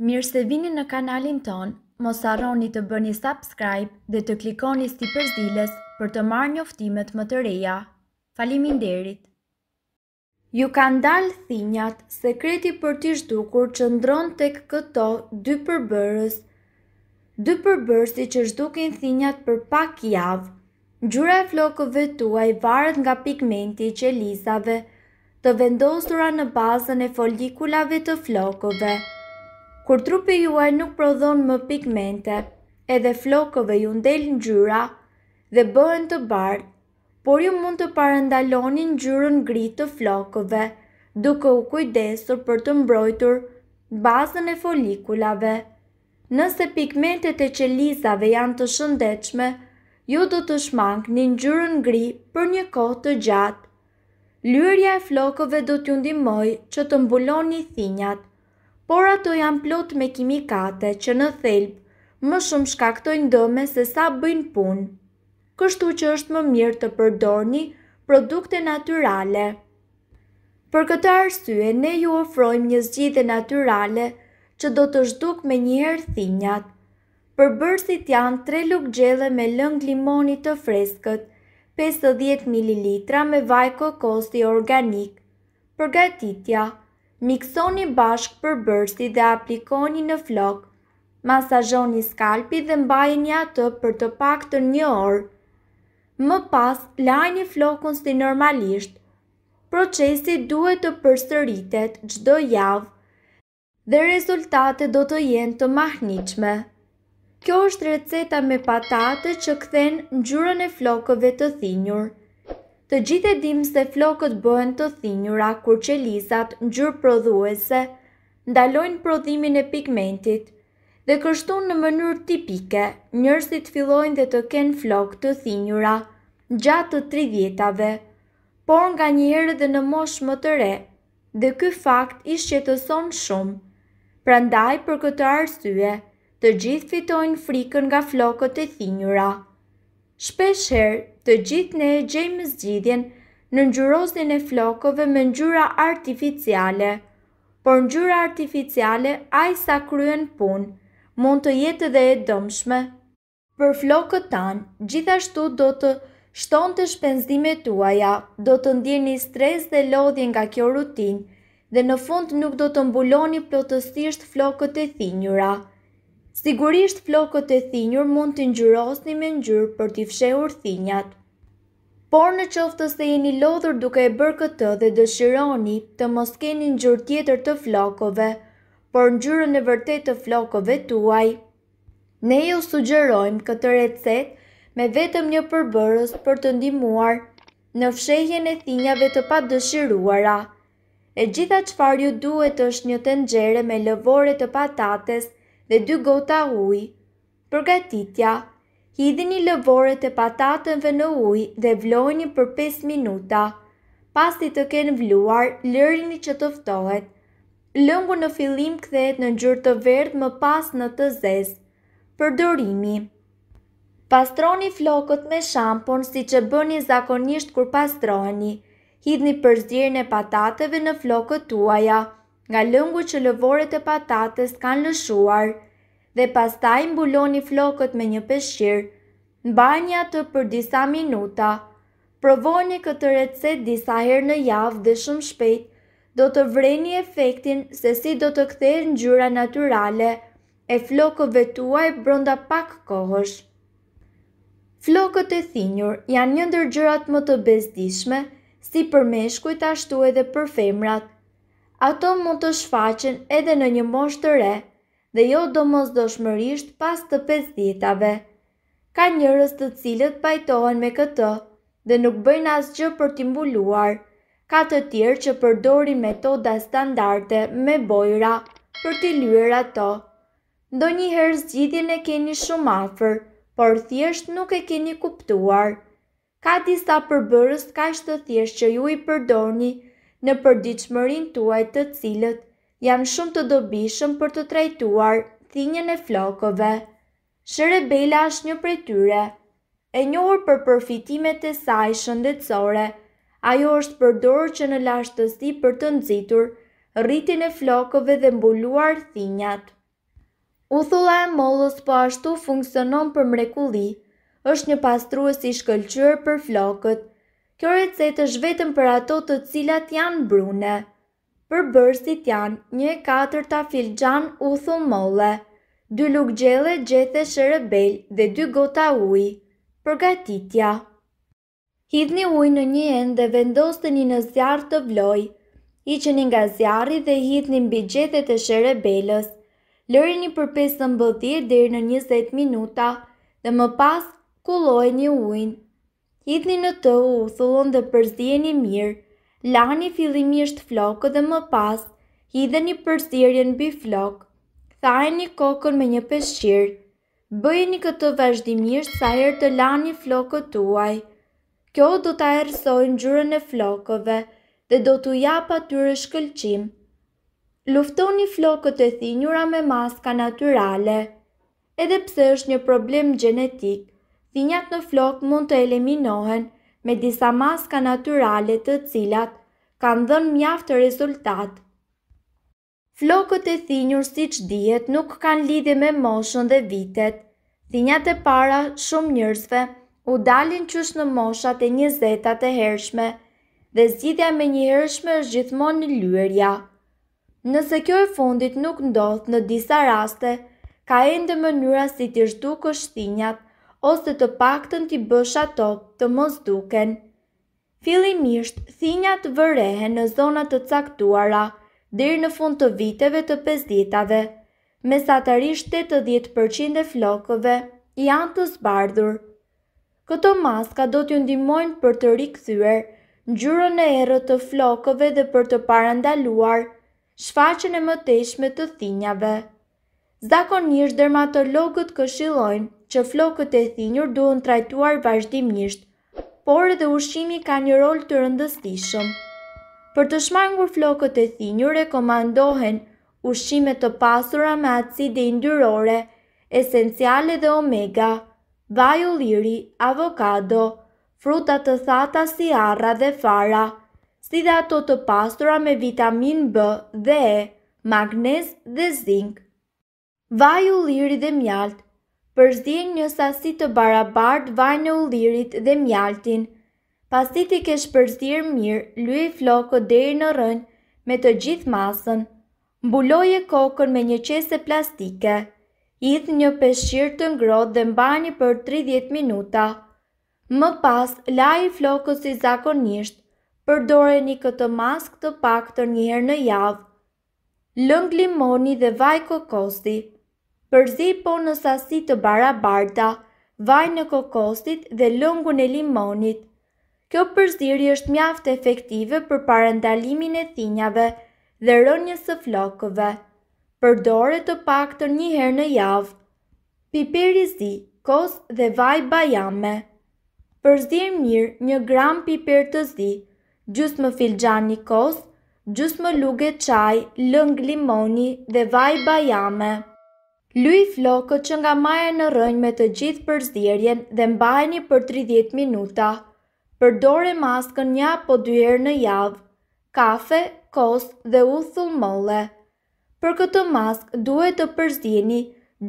Mirë se vini në kanalin ton, mos arroni të bëni subscribe dhe të klikoni sti përzdiles për të marrë një më të reja. Falimin derit! Ju ka ndalë thinjat, sekreti për t'i shdukur që ndronë tek këto dy përbërës, dy përbërës i që shdukin thinjat për pak javë. Gjure e flokëve tuaj varet nga pigmenti që lisave të vendosura në bazën e folikulave të flokëve. Kur trupi juaj nuk prodhon më pigmente, edhe flokove ju ndel ngjyra dhe bëhen të bardhë, por ju mund të parandaloni ngjyrën gri të flokëve duke u kujdesur për të mbrojtur bazën e folikulave. Nëse pigmentet e qelizave janë të shëndetshme, ju do të shmangni ngjyrën gri për një kohë të gjatë. Lyrja e flokëve do t'ju ndihmojë që të mbuloni thinjat por ato janë plot me kimikate që në thelb më shumë shkaktojnë dëme se sa bëjnë punë. Kështu që është më mirë të përdoni produkte naturale. Për këtë arsye, ne ju ofrojmë një zgjidhe naturale që do të zhduk me një thinjat. Për bërësit janë tre lukë gjele me lëng limoni të freskët, 50 ml me vaj kokosti organik. Përgatitja Miksoni bashk për bërsti dhe aplikoni në flok. Masajoni skalpi dhe mbajeni atë për të pak të një orë. Më pas, lajni flokun si normalisht. Procesi duhet të përstëritet gjdo javë dhe rezultate do të jenë të mahniqme. Kjo është receta me patate që këthen në gjurën e flokëve të thinjurë të gjithë e dimë se flokët bëhen të thinjura kur që lizat në gjurë prodhuese, ndalojnë prodhimin e pigmentit, dhe kështu në mënyrë tipike, njërësit fillojnë dhe të kenë flokë të thinjura, gjatë të tri vjetave, por nga njëherë dhe në mosh më të re, dhe ky fakt që të sonë shumë, prandaj për këtë arsye, të gjithë fitojnë frikën nga flokët e thinjura. Shpesh herë, të gjithë ne e gjejmë zgjidhjen në ngjyrosjen e flokëve me ngjyra artificiale. Por ngjyra artificiale ai sa kryen punë, mund të jetë edhe e dëmshme. Për flokët tan, gjithashtu do të shtonte të shpenzimet tuaja, do të ndjeni stres dhe lodhje nga kjo rutinë dhe në fund nuk do të mbuloni plotësisht flokët e thinjura. Sigurisht flokët e thinjur mund të ngjyrosni me ngjyrë për t'i fshehur thinjat. Por në qoftë se jeni lodhur duke e bërë këtë dhe dëshironi të mos keni ngjyrë tjetër të flokëve, por ngjyrën e vërtetë të flokëve tuaj, ne ju sugjerojmë këtë recet me vetëm një përbërës për të ndihmuar në fshehjen e thinjave të padëshiruara. E gjitha çfarë ju duhet është një tenxhere me lëvore të patates, dhe dy gota uj. Përgatitja, hidhini lëvore e patatënve në uj dhe vlojni për 5 minuta. Pas të të kenë vluar, lërini që të ftohet. Lëngu në filim këthet në gjurë të verdhë më pas në të zezë. Përdorimi Pastroni flokët me shampon si që bëni zakonisht kur pastroni. Hidhni përzirën e patateve në flokët tuaja nga lëngu që lëvoret e patates kanë lëshuar dhe pas ta mbuloni flokët me një peshqir, në banja të për disa minuta, provoni këtë recet disa her në javë dhe shumë shpejt, do të vreni efektin se si do të këther në gjyra naturale e flokëve tua e bronda pak kohësh. Flokët e thinjur janë njëndër gjyrat më të bezdishme, si për meshkujt ashtu edhe për femrat, ato mund të shfaqen edhe në një moshë të re dhe jo do mos shmërisht pas të pes ditave. Ka njërës të cilët pajtohen me këtë dhe nuk bëjnë asgjë për t'imbuluar, ka të tjerë që përdorin metoda standarte me bojra për t'i lyre ato. Ndo një herë zgjidhjen e keni shumë afer, por thjesht nuk e keni kuptuar. Ka disa përbërës ka shtë thjesht që ju i përdoni në përdiqëmërin tuaj të cilët janë shumë të dobishëm për të trajtuar thinjën e flokove. Shërebela është një prej tyre, e njohur për përfitimet e saj shëndetësore, ajo është përdorë që në lashtësi për të nëzitur rritin e flokove dhe mbuluar thinjat. Uthula e mollës po ashtu funksionon për mrekulli, është një pastrues i shkëlqyer për flokët Kjo recetë është vetëm për ato të cilat janë brune. Për bërësit janë një e katër ta filxan u thumolle, dy luk gjele gjethe shërebel dhe dy gota uj. Përgatitja Hidhni uj në një end dhe vendos një në zjarë të vloj. I që një nga zjarë dhe hidhni mbi gjethe të shërebelës. Lëri një përpesë të dhe në 20 minuta dhe më pas kulloj një ujnë. Hidhni në të u thullon dhe përzdjeni mirë, lani fillimisht flokë dhe më pas, hidheni përzdjerjen bi flokë, një kokën me një peshqirë, bëjeni këtë vazhdimisht sa herë të lani flokë tuaj. Kjo do të aersoj në gjurën e flokëve dhe do të japa atyre shkëlqim. Luftoni flokët e thinjura me maska naturale, edhe pse është një problem gjenetik, Dhinjat në flok mund të eliminohen me disa maska naturale të cilat kanë dhënë mjaft të rezultat. Flokët e thinjur si që dihet nuk kanë lidi me moshën dhe vitet. Thinjat e para shumë njërzve u dalin qysh në moshat e një zetat e hershme dhe zgjidhja me një hershme është gjithmonë në lyërja. Nëse kjo e fundit nuk ndodhë në disa raste, ka e ndë mënyra si të rëtu kështinjat, thinjat, ose të paktën t'i bësh ato të mos duken. Filimisht, thinjat vërehe në zonat të caktuara dirë në fund të viteve të pesditave. me satarish 80% e flokove janë të zbardhur. Këto maska do t'ju ndimojnë për të rikëthyre në gjurën e erë të flokove dhe për të parandaluar shfaqen e mëtejshme të thinjave. Zakonisht dermatologët këshillojnë që flokët e thinjur duhen trajtuar vazhdimisht, por edhe ushqimi ka një rol të rëndësishëm. Për të shmangur flokët e thinjur rekomandohen ushqime të pasura me acide yndyrore, esenciale dhe omega, vaj ulliri, avokado, fruta të thata si arra dhe fara, si dhe ato të pasura me vitamin B dhe E, magnez dhe zinc. Vaj u liri dhe mjalt, përzdjen një sasi të barabart vaj në u lirit dhe mjaltin. Pasit i kesh përzdjer mirë, i floko deri në rën me të gjithë masën. Mbuloje kokën me një qese plastike. Idh një peshqir të ngrot dhe mbani për 30 minuta. Më pas, laj i floko si zakonisht, përdore një këtë mask të pak të njëherë në javë. Lëng Lëng limoni dhe vaj kokosi përzi po në sasi të barabarta, vaj në kokosit dhe lëngu në limonit. Kjo përziri është mjaft efektive për parendalimin e tinjave dhe rënjës së flokëve. Përdore të pak të njëherë në javë. Piperi zi, kos dhe vaj bajame. Përzir mirë një gram piper të zi, gjusë më filgjan një kosë, Gjusë më luge qaj, lëng limoni dhe vaj bajame. Luj flokët që nga maja në rënj me të gjithë përzdjerjen dhe mbajni për 30 minuta. Përdore maskën një apo dyherë në javë, kafe, kos dhe u molle. Për këtë maskë duhet të përzdjeni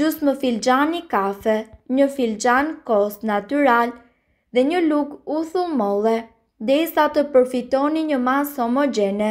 gjusë më filxani kafe, një filxan kos natural dhe një luk u molle dhe isa të përfitoni një masë homogene.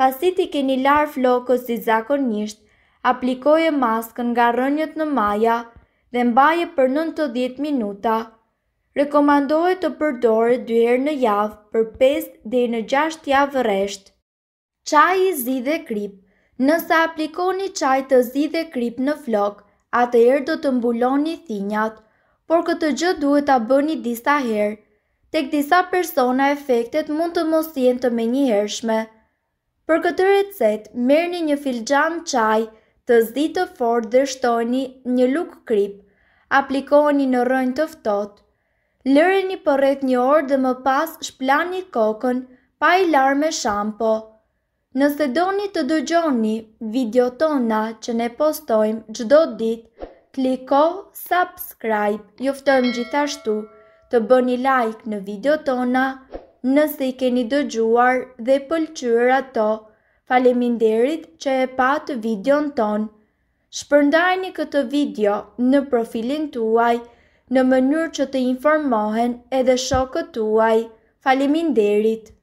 Pasit i keni larë flokës si zakonisht, aplikoje maskën nga rënjët në maja dhe mbaje për 90 minuta. Rekomandohet të përdore dyherë në javë për 5 dhe në 6 javë resht. Qaj i zi dhe krip Nësa aplikoni qaj të zi dhe krip në flok, atë erë do të mbuloni thinjat, por këtë gjë duhet të bëni disa herë. Tek disa persona efektet mund të mos jenë të me një hershme. Për këtë recet, merë një një filxan qaj të zdi të fort dhe shtojni një lukë krip, aplikoni në rënjë të ftot, lëreni për po përret një orë dhe më pas shplani kokën pa i larë me shampo. Nëse do një të dëgjoni video tona që ne postojmë gjdo dit, kliko subscribe, juftojmë gjithashtu të bë një like në video tona nëse i keni dëgjuar dhe pëlqyra të Faleminderit që e patë videon tonë. Shpërndajni këtë video në profilin tuaj në mënyrë që të informohen edhe shokët tuaj. Faleminderit.